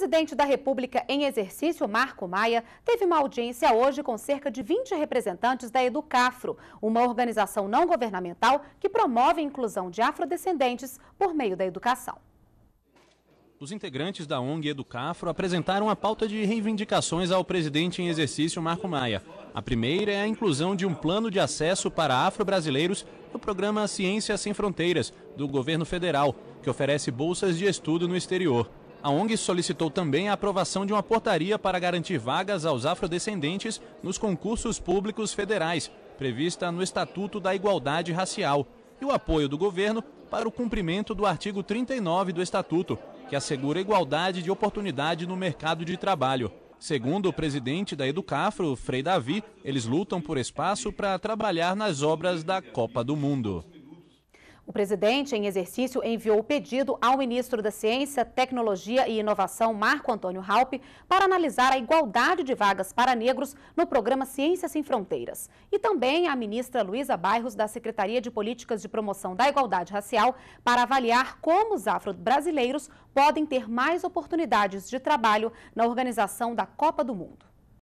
presidente da República em exercício, Marco Maia, teve uma audiência hoje com cerca de 20 representantes da Educafro, uma organização não governamental que promove a inclusão de afrodescendentes por meio da educação. Os integrantes da ONG Educafro apresentaram a pauta de reivindicações ao presidente em exercício, Marco Maia. A primeira é a inclusão de um plano de acesso para afro-brasileiros no programa Ciências Sem Fronteiras, do governo federal, que oferece bolsas de estudo no exterior a ONG solicitou também a aprovação de uma portaria para garantir vagas aos afrodescendentes nos concursos públicos federais, prevista no Estatuto da Igualdade Racial, e o apoio do governo para o cumprimento do artigo 39 do Estatuto, que assegura igualdade de oportunidade no mercado de trabalho. Segundo o presidente da Educafro, Frei Davi, eles lutam por espaço para trabalhar nas obras da Copa do Mundo. O presidente em exercício enviou o pedido ao ministro da Ciência, Tecnologia e Inovação, Marco Antônio Raup, para analisar a igualdade de vagas para negros no programa Ciência Sem Fronteiras. E também a ministra Luísa Bairros, da Secretaria de Políticas de Promoção da Igualdade Racial, para avaliar como os afro-brasileiros podem ter mais oportunidades de trabalho na organização da Copa do Mundo.